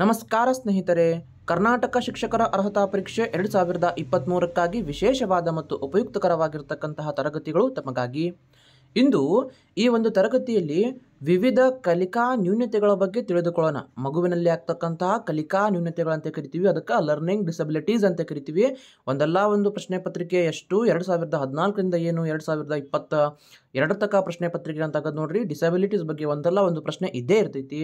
ನಮಸ್ಕಾರ ಸ್ನೇಹಿತರೆ ಕರ್ನಾಟಕ ಶಿಕ್ಷಕರ ಅರ್ಹತಾ ಪರೀಕ್ಷೆ ಎರಡು ಸಾವಿರದ ಇಪ್ಪತ್ತ್ಮೂರಕ್ಕಾಗಿ ವಿಶೇಷವಾದ ಮತ್ತು ಉಪಯುಕ್ತಕರವಾಗಿರತಕ್ಕಂತಹ ತರಗತಿಗಳು ತಮಗಾಗಿ ಇಂದು ಈ ಒಂದು ತರಗತಿಯಲ್ಲಿ ವಿವಿಧ ಕಲಿಕಾ ನ್ಯೂನತೆಗಳ ಬಗ್ಗೆ ತಿಳಿದುಕೊಳ್ಳೋಣ ಮಗುವಿನಲ್ಲಿ ಆಗ್ತಕ್ಕಂತಹ ಕಲಿಕಾ ನ್ಯೂನತೆಗಳಂತ ಕರಿತೀವಿ ಅದಕ್ಕೆ ಲರ್ನಿಂಗ್ ಡಿಸಬಿಲಿಟೀಸ್ ಅಂತ ಕರಿತೀವಿ ಒಂದಲ್ಲ ಒಂದು ಪ್ರಶ್ನೆ ಪತ್ರಿಕೆ ಎಷ್ಟು ಎರಡು ಸಾವಿರದ ಹದಿನಾಲ್ಕರಿಂದ ಏನು ಎರಡು ಸಾವಿರದ ಇಪ್ಪತ್ತ ಎರಡು ತಕ್ಕ ಪ್ರಶ್ನೆ ಪತ್ರಿಕೆ ಅಂತ ನೋಡ್ರಿ ಡಿಸಬಿಲಿಟೀಸ್ ಬಗ್ಗೆ ಒಂದಲ್ಲ ಒಂದು ಪ್ರಶ್ನೆ ಇದ್ದೇ ಇರ್ತೈತಿ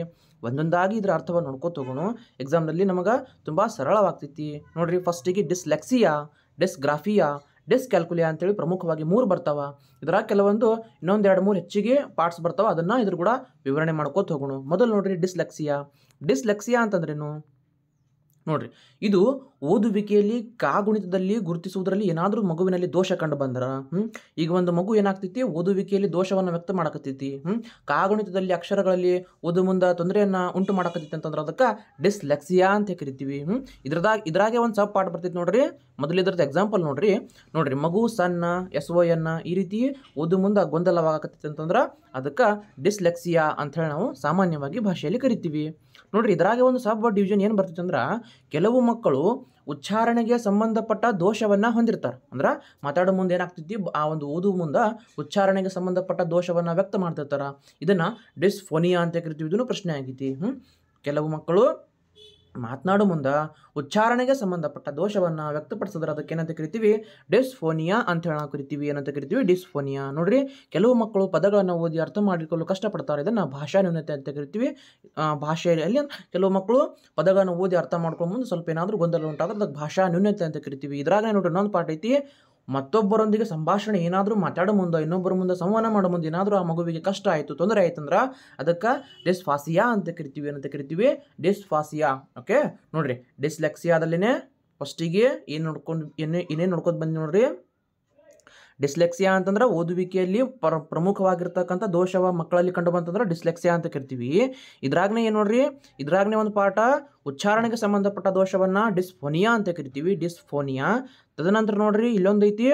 ಒಂದೊಂದಾಗಿ ಇದರ ಅರ್ಥವನ್ನು ನೋಡ್ಕೊ ಎಕ್ಸಾಮ್ನಲ್ಲಿ ನಮಗೆ ತುಂಬ ಸರಳವಾಗ್ತೈತಿ ನೋಡ್ರಿ ಫಸ್ಟಿಗೆ ಡಿಸ್ಲೆಕ್ಸಿಯಾ ಡಿಸ್ಗ್ರಾಫಿಯಾ ಡಿಸ್ಕ್ಯಾಲ್ಕುಲಿಯಾ ಅಂತೇಳಿ ಪ್ರಮುಖವಾಗಿ ಮೂರು ಬರ್ತಾವ ಇದರ ಕೆಲವೊಂದು ಇನ್ನೊಂದು ಎರಡು ಮೂರು ಹೆಚ್ಚಿಗೆ ಪಾರ್ಟ್ಸ್ ಬರ್ತಾವ ಅದನ್ನು ಇದ್ರ ಕೂಡ ವಿವರಣೆ ಮಾಡ್ಕೋತ ಹೋಗೋಣ ಮೊದಲು ನೋಡ್ರಿ ಡಿಸ್ಲೆಕ್ಸಿಯಾ ಡಿಸ್ಲೆಕ್ಸಿಯಾ ಅಂತಂದ್ರೇನು ನೋಡ್ರಿ ಇದು ಓದುವಿಕೆಯಲ್ಲಿ ಕಾಗುಣಿತದಲ್ಲಿ ಗುರುತಿಸುವುದರಲ್ಲಿ ಏನಾದರೂ ಮಗುವಿನಲ್ಲಿ ದೋಷ ಕಂಡು ಬಂದ್ರೆ ಈಗ ಒಂದು ಮಗು ಏನಾಗ್ತೈತಿ ಓದುವಿಕೆಯಲ್ಲಿ ದೋಷವನ್ನು ವ್ಯಕ್ತ ಮಾಡಕತ್ತೈತಿ ಕಾಗುಣಿತದಲ್ಲಿ ಅಕ್ಷರಗಳಲ್ಲಿ ಓದು ಮುಂದ ತೊಂದರೆಯನ್ನು ಉಂಟು ಮಾಡಕತ್ತೈತಿ ಅಂತಂದ್ರೆ ಅದಕ್ಕೆ ಡಿಸ್ಲೆಕ್ಸಿಯಾ ಅಂತ ಕರಿತೀವಿ ಇದ್ರದಾಗ ಇದ್ರಾಗೆ ಒಂದು ಸಬ್ ಪಾಠ ಬರ್ತೈತಿ ನೋಡ್ರಿ ಮೊದಲು ಇದ್ರದ್ದು ಎಕ್ಸಾಂಪಲ್ ನೋಡ್ರಿ ನೋಡ್ರಿ ಮಗು ಸಣ್ಣ ಎಸ್ ಒ ಎನ್ನ ಈ ರೀತಿ ಓದು ಮುಂದೆ ಗೊಂದಲವಾಗತ್ತೈತೆ ಅಂತಂದ್ರೆ ಅದಕ್ಕೆ ಡಿಸ್ಲೆಕ್ಸಿಯಾ ಹೇಳಿ ನಾವು ಸಾಮಾನ್ಯವಾಗಿ ಭಾಷೆಯಲ್ಲಿ ಕರಿತೀವಿ ನೋಡ್ರಿ ಇದರಾಗೆ ಒಂದು ಸಬ್ ಡಿವಿಷನ್ ಏನು ಬರ್ತೈತೆ ಅಂದ್ರೆ ಕೆಲವು ಮಕ್ಕಳು ಉಚ್ಚಾರಣೆಗೆ ಸಂಬಂಧಪಟ್ಟ ದೋಷವನ್ನು ಹೊಂದಿರ್ತಾರೆ ಅಂದ್ರೆ ಮಾತಾಡೋ ಮುಂದೆ ಏನಾಗ್ತೈತಿ ಆ ಒಂದು ಓದು ಮುಂದೆ ಉಚ್ಚಾರಣೆಗೆ ಸಂಬಂಧಪಟ್ಟ ದೋಷವನ್ನು ವ್ಯಕ್ತ ಮಾಡ್ತಿರ್ತಾರೆ ಇದನ್ನು ಡಿಸ್ಫೋನಿಯಾ ಅಂತ ಕರಿತೀವಿ ಇದನ್ನು ಪ್ರಶ್ನೆ ಆಗೈತಿ ಹ್ಞೂ ಕೆಲವು ಮಕ್ಕಳು ಮಾತನಾಡುವ ಮುಂದೆ ಉಚ್ಚಾರಣೆಗೆ ಸಂಬಂಧಪಟ್ಟ ದೋಷವನ್ನು ವ್ಯಕ್ತಪಡಿಸಿದ್ರೆ ಅದಕ್ಕೆ ಏನಂತ ಕರಿತೀವಿ ಡಿಸ್ಫೋನಿಯಾ ಅಂತ ಹೇಳ ಕರಿತೀವಿ ಏನಂತ ಕರಿತೀವಿ ಡಿಸ್ಫೋನಿಯಾ ನೋಡ್ರಿ ಕೆಲವು ಮಕ್ಕಳು ಪದಗಳನ್ನು ಓದಿ ಅರ್ಥ ಮಾಡಿಕೊಳ್ಳಲು ಕಷ್ಟಪಡ್ತಾರೆ ಇದನ್ನು ಭಾಷಾ ನ್ಯೂನತೆ ಅಂತ ಕರಿತೀವಿ ಭಾಷೆಯಲ್ಲಿ ಕೆಲವು ಮಕ್ಕಳು ಪದಗಳನ್ನು ಓದಿ ಅರ್ಥ ಮಾಡ್ಕೊಂಡು ಮುಂದೆ ಸ್ವಲ್ಪ ಏನಾದರೂ ಗೊಂದಲ ಉಂಟಾದ್ರೆ ಅದಕ್ಕೆ ಭಾಷಾ ನ್ಯೂನತೆ ಅಂತ ಕರಿತೀವಿ ಇದ್ರಾಗ ನೋಡ್ರಿ ಇನ್ನೊಂದು ಪಾಠ ಐತಿ ಮತ್ತೊಬ್ಬರೊಂದಿಗೆ ಸಂಭಾಷಣೆ ಏನಾದರೂ ಮಾತಾಡೋ ಮುಂದೆ ಇನ್ನೊಬ್ಬರ ಮುಂದೆ ಸಂವಹನ ಮಾಡೋ ಮುಂದೆ ಏನಾದರೂ ಆ ಮಗುವಿಗೆ ಕಷ್ಟ ಆಯಿತು ತೊಂದರೆ ಆಯ್ತಂದ್ರೆ ಅದಕ್ಕೆ ಫಾಸಿಯಾ ಅಂತ ಕರಿತೀವಿ ಏನಂತ ಕರಿತೀವಿ ಫಾಸಿಯಾ ಓಕೆ ನೋಡಿರಿ ಡಿಸ್ಲೆಕ್ಸಿಯಾದಲ್ಲೇ ಫಸ್ಟಿಗೆ ಏನು ನೋಡ್ಕೊಂಡು ಏನೇ ಏನೇನು ನೋಡ್ಕೊಂಡು ಬಂದು ನೋಡ್ರಿ ಡಿಸ್ಲೆಕ್ಸಿಯಾ ಅಂತಂದ್ರೆ ಓದುವಿಕೆಯಲ್ಲಿ ಪ್ರ ಪ್ರಮುಖವಾಗಿರ್ತಕ್ಕಂಥ ದೋಷವ ಮಕ್ಕಳಲ್ಲಿ ಕಂಡು ಬಂತಂದ್ರೆ ಡಿಸ್ಲೆಕ್ಸಿಯಾ ಅಂತ ಕರಿತೀವಿ ಇದ್ರಾಗ್ನೇ ಏನು ನೋಡ್ರಿ ಇದ್ರಾಗ್ನೇ ಒಂದು ಪಾಠ ಉಚ್ಚಾರಣೆಗೆ ಸಂಬಂಧಪಟ್ಟ ದೋಷವನ್ನು ಡಿಸ್ಫೋನಿಯಾ ಅಂತ ಕರಿತೀವಿ ಡಿಸ್ಫೋನಿಯಾ ತದನಂತರ ನೋಡ್ರಿ ಇಲ್ಲೊಂದು ಐತಿ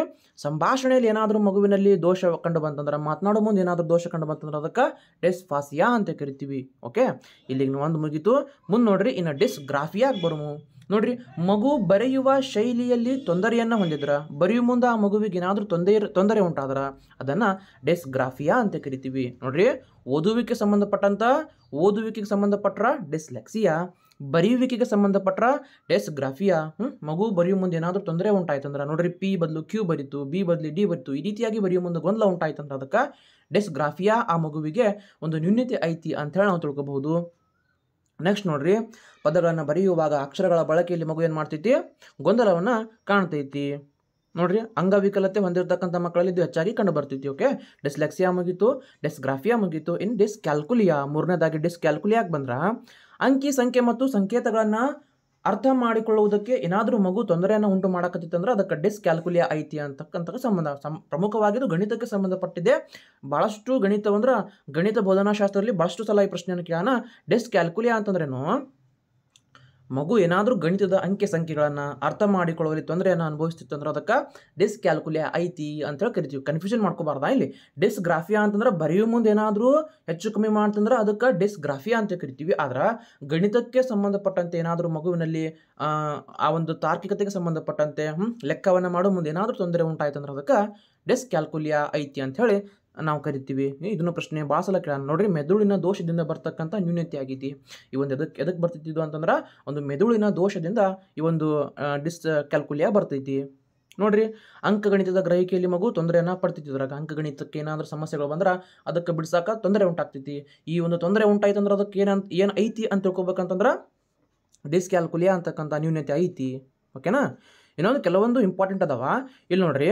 ಸಂಭಾಷಣೆಯಲ್ಲಿ ಏನಾದರೂ ಮಗುವಿನಲ್ಲಿ ದೋಷ ಕಂಡು ಬಂತಂದ್ರೆ ಮಾತನಾಡೋ ಮುಂದೆ ಏನಾದರೂ ದೋಷ ಕಂಡು ಬಂತಂದ್ರೆ ಅದಕ್ಕೆ ಡೆಸ್ ಫಾಸಿಯಾ ಅಂತ ಕರಿತೀವಿ ಓಕೆ ಇಲ್ಲಿಗೆ ಒಂದು ಮುಗಿತು ಮುಂದೆ ನೋಡ್ರಿ ಇನ್ನು ಡೆಸ್ ಗ್ರಾಫಿಯಾಗಿ ಬರುಮು ನೋಡ್ರಿ ಮಗು ಬರೆಯುವ ಶೈಲಿಯಲ್ಲಿ ತೊಂದರೆಯನ್ನು ಹೊಂದಿದ್ರ ಬರೆಯುವ ಮುಂದೆ ಆ ಮಗುವಿಗೆ ಏನಾದರೂ ತೊಂದರೆ ತೊಂದರೆ ಉಂಟಾದ್ರೆ ಅದನ್ನು ಡೆಸ್ ಗ್ರಾಫಿಯಾ ಅಂತ ಕರಿತೀವಿ ನೋಡ್ರಿ ಓದುವಿಕೆ ಸಂಬಂಧಪಟ್ಟಂಥ ಓದುವಿಕೆಗೆ ಸಂಬಂಧಪಟ್ಟರ ಡಿಸ್ಲೆಕ್ಸಿಯಾ ಬರೆಯುವಿಕೆಗೆ ಸಂಬಂಧಪಟ್ಟ ಡೆಸ್ ಗ್ರಾಫಿಯಾ ಮಗು ಬರೆಯುವ ಮುಂದೆ ಏನಾದರೂ ತೊಂದರೆ ಉಂಟಾಯ್ತಂದ್ರೆ ನೋಡ್ರಿ ಪಿ ಬದಲು ಕ್ಯೂ ಬರೀತು ಬಿ ಬದಲು ಡಿ ಬರೀತು ಈ ರೀತಿಯಾಗಿ ಬರೆಯುವ ಮುಂದೆ ಗೊಂದಲ ಉಂಟಾಯ್ತಂದ್ರೆ ಅದಕ್ಕೆ ಡೆಸ್ ಗ್ರಾಫಿಯಾ ಆ ಮಗುವಿಗೆ ಒಂದು ನ್ಯೂನತೆ ಐತಿ ಅಂತೇಳಿ ನಾವು ತಿಳ್ಕೊಬಹುದು ನೆಕ್ಸ್ಟ್ ನೋಡ್ರಿ ಪದಗಳನ್ನು ಬರೆಯುವಾಗ ಅಕ್ಷರಗಳ ಬಳಕೆಯಲ್ಲಿ ಮಗು ಏನು ಮಾಡ್ತೈತಿ ಗೊಂದಲವನ್ನು ಕಾಣ್ತೈತಿ ನೋಡ್ರಿ ಅಂಗವಿಕಲತೆ ಹೊಂದಿರತಕ್ಕಂಥ ಮಕ್ಕಳಲ್ಲಿ ಇದು ಹೆಚ್ಚಾಗಿ ಕಂಡು ಬರ್ತೈತಿ ಓಕೆ ಡಿಸ್ಲೆಕ್ಸಿಯಾ ಮುಗೀತು ಡಿಸ್ಗ್ರಾಫಿಯಾ ಮುಗೀತು ಇನ್ ಡಿಸ್ ಕ್ಯಾಲ್ಕುಲಿಯಾ ಮೂರನೇದಾಗಿ ಡಿಸ್ ಕ್ಯಾಲ್ಕುಲಿಯಾಗಿ ಬಂದ್ರೆ ಅಂಕಿ ಸಂಖ್ಯೆ ಮತ್ತು ಸಂಕೇತಗಳನ್ನು ಅರ್ಥ ಮಾಡಿಕೊಳ್ಳುವುದಕ್ಕೆ ಏನಾದರೂ ಮಗು ತೊಂದರೆಯನ್ನು ಉಂಟು ಮಾಡಕತ್ತಿತ್ತಂದ್ರೆ ಅದಕ್ಕೆ ಡೆಸ್ಕ್ ಕ್ಯಾಲ್ಕುಲಿಯಾ ಐತಿ ಅಂತಕ್ಕಂಥ ಸಂಬಂಧ ಸಂ ಪ್ರಮುಖವಾಗಿದ್ದು ಗಣಿತಕ್ಕೆ ಸಂಬಂಧಪಟ್ಟಿದೆ ಭಾಳಷ್ಟು ಗಣಿತ ಅಂದ್ರೆ ಗಣಿತ ಬೋಧನಾಶಾಸ್ತ್ರದಲ್ಲಿ ಭಾಳಷ್ಟು ಸಲ ಈ ಪ್ರಶ್ನೆಯನ್ನು ಕೇಳೋಣ ಡೆಸ್ಕ್ ಕ್ಯಾಲ್ಕುಲಿಯಾ ಅಂತಂದ್ರೇನು ಮಗು ಏನಾದರೂ ಗಣಿತದ ಅಂಕೆ ಸಂಖ್ಯೆಗಳನ್ನು ಅರ್ಥ ಮಾಡಿಕೊಳ್ಳುವಲ್ಲಿ ತೊಂದರೆಯನ್ನು ಅನುಭವಿಸ್ತಿತ್ತು ಅಂದ್ರೆ ಅದಕ್ಕೆ ಡಿಸ್ ಕ್ಯಾಲ್ಕುಲಿಯಾ ಐತಿ ಅಂತ ಹೇಳಿ ಕರಿತೀವಿ ಕನ್ಫ್ಯೂಷನ್ ಮಾಡ್ಕೋಬಾರ್ದಾ ಇಲ್ಲಿ ಡಿಸ್ ಗ್ರಾಫಿಯಾ ಅಂತಂದ್ರೆ ಬರೆಯುವ ಮುಂದೆ ಏನಾದರೂ ಹೆಚ್ಚು ಕಮ್ಮಿ ಮಾಡ್ತಂದ್ರೆ ಅದಕ್ಕೆ ಡಿಸ್ ಗ್ರಾಫಿಯಾ ಅಂತ ಕರಿತೀವಿ ಆದ್ರೆ ಗಣಿತಕ್ಕೆ ಸಂಬಂಧಪಟ್ಟಂತೆ ಏನಾದರೂ ಮಗುವಿನಲ್ಲಿ ಆ ಒಂದು ತಾರ್ಕಿಕತೆಗೆ ಸಂಬಂಧಪಟ್ಟಂತೆ ಲೆಕ್ಕವನ್ನು ಮಾಡೋ ಮುಂದೆ ಏನಾದರೂ ತೊಂದರೆ ಅಂದ್ರೆ ಅದಕ್ಕೆ ಡಿಸ್ ಕ್ಯಾಲ್ಕುಲಿಯಾ ಐತಿ ಅಂತ ಹೇಳಿ ನಾವು ಕರಿತೀವಿ ಇದನ್ನು ಪ್ರಶ್ನೆ ಬಾಸಲ ಕೇಳ ನೋಡ್ರಿ ಮೆದುಳಿನ ದೋಷದಿಂದ ಬರ್ತಕ್ಕಂಥ ನ್ಯೂನತೆ ಆಗೈತಿ ಈ ಒಂದು ಎದಕ್ಕೆ ಎದಕ್ಕೆ ಬರ್ತಿದ್ದು ಅಂತಂದ್ರೆ ಒಂದು ಮೆದುಳಿನ ದೋಷದಿಂದ ಈ ಒಂದು ಡಿಸ್ ಕ್ಯಾಲ್ಕುಲಿಯಾ ಬರ್ತೈತಿ ನೋಡ್ರಿ ಅಂಕಗಣಿತದ ಗ್ರಹಿಕೆಯಲ್ಲಿ ಮಗು ತೊಂದರೆಯನ್ನು ಪಡ್ತಿದ್ರಾಗ ಅಂಕಗಣಿತಕ್ಕೆ ಏನಾದರೂ ಸಮಸ್ಯೆಗಳು ಬಂದ್ರೆ ಅದಕ್ಕೆ ಬಿಡಿಸಾಕ ತೊಂದರೆ ಉಂಟಾಗ್ತೈತಿ ಈ ಒಂದು ತೊಂದರೆ ಉಂಟಾಯ್ತು ಅಂದ್ರೆ ಅದಕ್ಕೆ ಏನಂತ ಏನು ಐತಿ ಅಂತ ತಿಳ್ಕೊಬೇಕಂತಂದ್ರೆ ಡಿಸ್ಕ್ಯಾಲ್ಕುಲಿಯಾ ಅಂತಕ್ಕಂಥ ನ್ಯೂನತೆ ಐತಿ ಓಕೆನಾ ಇನ್ನೊಂದು ಕೆಲವೊಂದು ಇಂಪಾರ್ಟೆಂಟ್ ಅದಾವ ಇಲ್ಲಿ ನೋಡ್ರಿ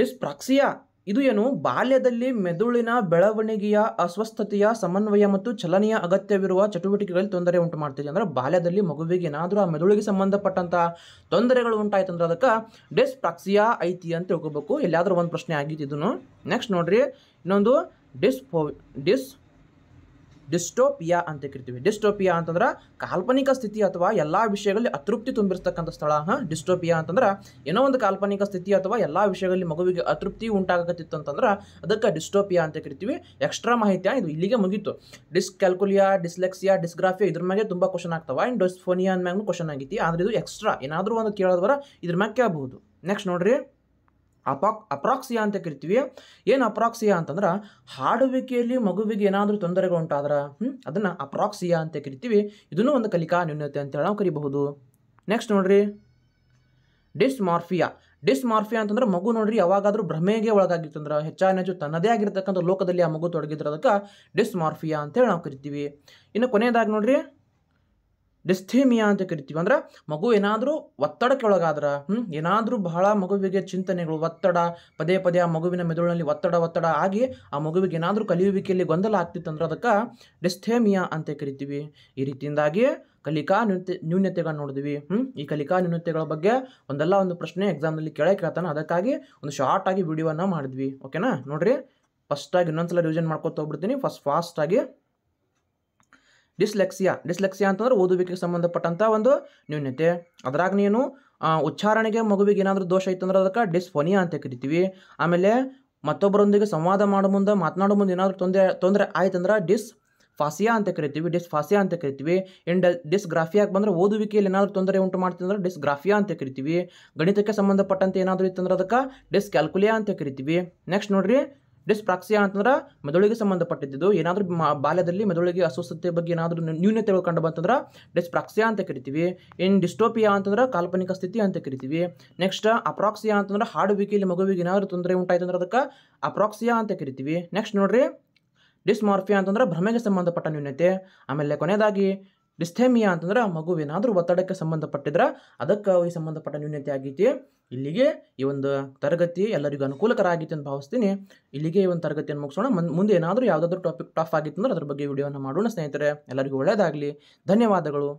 ಡಿಸ್ಪ್ರಾಕ್ಸಿಯಾ ಇದು ಏನು ಬಾಲ್ಯದಲ್ಲಿ ಮೆದುಳಿನ ಬೆಳವಣಿಗೆಯ ಅಸ್ವಸ್ಥತೆಯ ಸಮನ್ವಯ ಮತ್ತು ಚಲನೆಯ ಅಗತ್ಯವಿರುವ ಚಟುವಟಿಕೆಗಳಲ್ಲಿ ತೊಂದರೆ ಉಂಟು ಮಾಡ್ತಿದೆ ಅಂದರೆ ಬಾಲ್ಯದಲ್ಲಿ ಮಗುವಿಗೆ ಏನಾದರೂ ಆ ಮೆದುಳಿಗೆ ಸಂಬಂಧಪಟ್ಟಂತಹ ತೊಂದರೆಗಳು ಅಂದ್ರೆ ಅದಕ್ಕೆ ಡಿಸ್ಪ್ರಾಕ್ಸಿಯಾ ಐತಿ ಅಂತ ತಿಳ್ಕೊಬೇಕು ಎಲ್ಲಾದರೂ ಒಂದು ಪ್ರಶ್ನೆ ಆಗಿದ್ದು ಇದನ್ನು ನೆಕ್ಸ್ಟ್ ನೋಡ್ರಿ ಇನ್ನೊಂದು ಡಿಸ್ಫೋ ಡಿಸ್ ಡಿಸ್ಟೋಪಿಯಾ ಅಂತ ಕರಿತೀವಿ ಡಿಸ್ಟೋಪಿಯಾ ಅಂತಂದ್ರೆ ಕಾಲ್ಪನಿಕ ಸ್ಥಿತಿ ಅಥವಾ ಎಲ್ಲ ವಿಷಯಗಳಲ್ಲಿ ಅತೃಪ್ತಿ ತುಂಬಿರ್ತಕ್ಕಂಥ ಸ್ಥಳ ಹಾಂ ಡಿಸ್ಟೋಪಿಯಾ ಅಂತಂದ್ರೆ ಏನೋ ಒಂದು ಕಾಲ್ಪನಿಕ ಸ್ಥಿತಿ ಅಥವಾ ಎಲ್ಲ ವಿಷಯಗಳಲ್ಲಿ ಮಗುವಿಗೆ ಅತೃಪ್ತಿ ಉಂಟಾಗತ್ತಿತ್ತು ಅಂತಂದ್ರೆ ಅದಕ್ಕೆ ಡಿಸ್ಟೋಪಿಯಾ ಅಂತ ಕರಿತೀವಿ ಎಕ್ಸ್ಟ್ರಾ ಮಾಹಿತಿ ಇದು ಇಲ್ಲಿಗೆ ಮುಗೀತು ಡಿಸ್ಕ್ ಕ್ಯಾಲ್ಕುಲಿಯಾ ಡಿಸ್ಲೆಕ್ಸಿಯಾ ಡಿಸ್ಗ್ರಾಫಿಯಾ ಇದ್ರ ಮ್ಯಾಗೆ ತುಂಬ ಕ್ವಶನ್ ಆಗ್ತಾವ ಇನ್ ಡೊಸ್ಫೋನಿಯಾ ಅಂದ್ಮ್ಯಾಗೂ ಕ್ವಶನ್ ಆಗೈತಿ ಆದರೆ ಇದು ಎಕ್ಸ್ಟ್ರಾ ಏನಾದರೂ ಒಂದು ಕೇಳೋದ್ರೆ ಇದ್ರ ಮ್ಯಾಗೆ ಕೇಳಬಹುದು ನೆಕ್ಸ್ಟ್ ನೋಡ್ರಿ ಅಪಾಕ್ ಅಪ್ರಾಕ್ಸಿಯಾ ಅಂತ ಕರಿತೀವಿ ಏನು ಅಪ್ರಾಕ್ಸಿಯಾ ಅಂತಂದ್ರೆ ಹಾಡುವಿಕೆಯಲ್ಲಿ ಮಗುವಿಗೆ ಏನಾದರೂ ತೊಂದರೆಗಳು ಉಂಟಾದ್ರೆ ಹ್ಞೂ ಅದನ್ನು ಅಪ್ರಾಕ್ಸಿಯಾ ಅಂತ ಕರಿತೀವಿ ಇದನ್ನು ಒಂದು ಕಲಿಕಾ ನ್ಯೂನ್ಯತೆ ಅಂತೇಳಿ ನಾವು ಕರಿಬಹುದು ನೆಕ್ಸ್ಟ್ ನೋಡ್ರಿ ಡಿಸ್ಮಾರ್ಫಿಯಾ ಡಿಸ್ಮಾರ್ಫಿಯಾ ಅಂತಂದ್ರೆ ಮಗು ನೋಡ್ರಿ ಯಾವಾಗಾದರೂ ಭ್ರಮೆಗೆ ಒಳಗಾಗಿತ್ತಂದ್ರೆ ಹೆಚ್ಚು ತನ್ನದೇ ಆಗಿರತಕ್ಕಂಥ ಲೋಕದಲ್ಲಿ ಆ ಮಗು ತೊಡಗಿದ್ರೆ ಅದಕ್ಕೆ ಡಿಸ್ಮಾರ್ಫಿಯಾ ಅಂತೇಳಿ ನಾವು ಕರಿತೀವಿ ಇನ್ನು ಕೊನೆಯದಾಗಿ ನೋಡ್ರಿ ಡಿಸ್ಥೇಮಿಯಾ ಅಂತ ಕರಿತೀವಿ ಅಂದ್ರೆ ಮಗು ಏನಾದರೂ ಒತ್ತಡಕ್ಕೆ ಒಳಗಾದ್ರೆ ಹ್ಞೂ ಏನಾದರೂ ಬಹಳ ಮಗುವಿಗೆ ಚಿಂತನೆಗಳು ಒತ್ತಡ ಪದೇ ಪದೇ ಆ ಮಗುವಿನ ಮೆದುಳಿನಲ್ಲಿ ಒತ್ತಡ ಒತ್ತಡ ಆಗಿ ಆ ಮಗುವಿಗೆ ಏನಾದರೂ ಕಲಿಯುವಿಕೆಯಲ್ಲಿ ಗೊಂದಲ ಆಗ್ತಿತ್ತಂದ್ರೆ ಅದಕ್ಕೆ ಡಿಸ್ಥೇಮಿಯಾ ಅಂತ ಕರಿತೀವಿ ಈ ರೀತಿಯಿಂದಾಗಿ ಕಲಿಕಾ ನ್ಯೂನ್ಯತೆ ನ್ಯೂನ್ಯತೆಗಳನ್ನ ನೋಡಿದ್ವಿ ಹ್ಞೂ ಈ ಕಲಿಕಾ ನ್ಯೂನ್ಯತೆಗಳ ಬಗ್ಗೆ ಒಂದಲ್ಲ ಒಂದು ಪ್ರಶ್ನೆ ಎಕ್ಸಾಮ್ನಲ್ಲಿ ಕೇಳೇ ಕೇಳ್ತಾನೆ ಅದಕ್ಕಾಗಿ ಒಂದು ಶಾರ್ಟ್ ಆಗಿ ವಿಡಿಯೋನ ಮಾಡಿದ್ವಿ ಓಕೆನಾ ನೋಡಿರಿ ಫಸ್ಟಾಗಿ ಇನ್ನೊಂದ್ಸಲ ರಿವಿಷನ್ ಮಾಡ್ಕೊತ ಹೋಗ್ಬಿಡ್ತೀನಿ ಫಸ್ಟ್ ಫಾಸ್ಟಾಗಿ ಡಿಸ್ಲೆಕ್ಸಿಯಾ ಡಿಸ್ಲೆಕ್ಸಿಯಾ ಅಂತಂದ್ರೆ ಓದುವಿಕೆಗೆ ಸಂಬಂಧಪಟ್ಟಂಥ ಒಂದು ನ್ಯೂನತೆ ಅದ್ರಾಗ ನೀನು ಉಚ್ಚಾರಣೆಗೆ ಮಗುವಿಗೆ ಏನಾದರೂ ದೋಷ ಇತ್ತು ಅಂದ್ರೆ ಅದಕ್ಕೆ ಡಿಸ್ಫೋನಿಯಾ ಅಂತ ಕರಿತೀವಿ ಆಮೇಲೆ ಮತ್ತೊಬ್ಬರೊಂದಿಗೆ ಸಂವಾದ ಮಾಡೋ ಮುಂದೆ ಮಾತನಾಡೋ ಮುಂದೆ ಏನಾದರೂ ತೊಂದರೆ ತೊಂದರೆ ಅಂದ್ರೆ ಡಿಸ್ ಫಾಸಿಯಾ ಅಂತ ಕರಿತೀವಿ ಡಿಸ್ ಫಾಸಿಯಾ ಅಂತ ಕರಿತೀವಿ ಡಿಸ್ ಡಿಸ್ಗ್ರಾಫಿಯಾಗಿ ಬಂದರೆ ಓದುವಿಕೆಯಲ್ಲಿ ಏನಾದರೂ ತೊಂದರೆ ಉಂಟು ಮಾಡ್ತಂದ್ರೆ ಡಿಸ್ಗ್ರಾಫಿಯಾ ಅಂತ ಕರಿತೀವಿ ಗಣಿತಕ್ಕೆ ಸಂಬಂಧಪಟ್ಟಂತೆ ಏನಾದರೂ ಇತ್ತಂದ್ರೆ ಅದಕ್ಕೆ ಡಿಸ್ ಕ್ಯಾಲ್ಕುಲಿಯಾ ಅಂತ ಕರಿತೀವಿ ನೆಕ್ಸ್ಟ್ ನೋಡ್ರಿ ಡಿಸ್ಪ್ರಾಕ್ಸಿಯಾ ಅಂತಂದ್ರೆ ಮೆದುಳಿಗೆ ಸಂಬಂಧಪಟ್ಟಿದ್ದು ಏನಾದರೂ ಬಾಲ್ಯದಲ್ಲಿ ಮೆದುಳಿಗೆ ಅಸ್ವಸ್ಥತೆ ಬಗ್ಗೆ ಏನಾದರೂ ನ್ಯೂನತೆಗಳು ಕಂಡು ಬಂತಂದ್ರೆ ಡಿಸ್ಪ್ರಾಕ್ಸಿಯಾ ಅಂತ ಕರಿತೀವಿ ಇನ್ ಡಿಸ್ಟೋಪಿಯಾ ಅಂತಂದ್ರೆ ಕಾಲ್ಪನಿಕ ಸ್ಥಿತಿ ಅಂತ ಕರಿತೀವಿ ನೆಕ್ಸ್ಟ್ ಅಪ್ರಾಕ್ಸಿಯಾ ಅಂತಂದ್ರೆ ಹಾಡು ವಿಕಿಲಿ ಮಗುವಿಗೆ ಏನಾದರೂ ತೊಂದರೆ ಉಂಟಾಯ್ತಂದ್ರೆ ಅದಕ್ಕೆ ಅಪ್ರಾಕ್ಸಿಯಾ ಅಂತ ಕರಿತೀವಿ ನೆಕ್ಸ್ಟ್ ನೋಡ್ರಿ ಡಿಸ್ಮಾರ್ಫಿಯಾ ಅಂತಂದ್ರೆ ಭ್ರಮೆಗೆ ಸಂಬಂಧಪಟ್ಟ ನ್ಯೂನತೆ ಆಮೇಲೆ ಕೊನೆಯದಾಗಿ ಡಿಸ್ಥೆಮಿಯಾ ಅಂತಂದ್ರೆ ಮಗುವೇನಾದರೂ ಒತ್ತಡಕ್ಕೆ ಸಂಬಂಧಪಟ್ಟಿದ್ರೆ ಅದಕ್ಕೆ ಈ ಸಂಬಂಧಪಟ್ಟ ನ್ಯೂನತೆ ಆಗೈತಿ ಇಲ್ಲಿಗೆ ಈ ಒಂದು ತರಗತಿ ಎಲ್ಲರಿಗೂ ಅನುಕೂಲಕರ ಆಗಿತ್ತು ಅಂತ ಭಾವಿಸ್ತೀನಿ ಇಲ್ಲಿಗೆ ಈ ಒಂದು ತರಗತಿಯನ್ನು ಮುಗಿಸೋಣ ಮುಂದೆ ಏನಾದರೂ ಯಾವುದಾದ್ರೂ ಟಾಪಿಕ್ ಟಫ್ ಆಗಿತ್ತು ಅಂದ್ರೆ ಅದ್ರ ಬಗ್ಗೆ ವಿಡಿಯೋನ ಮಾಡೋಣ ಸ್ನೇಹಿತರೆ ಎಲ್ಲರಿಗೂ ಒಳ್ಳೆಯದಾಗಲಿ ಧನ್ಯವಾದಗಳು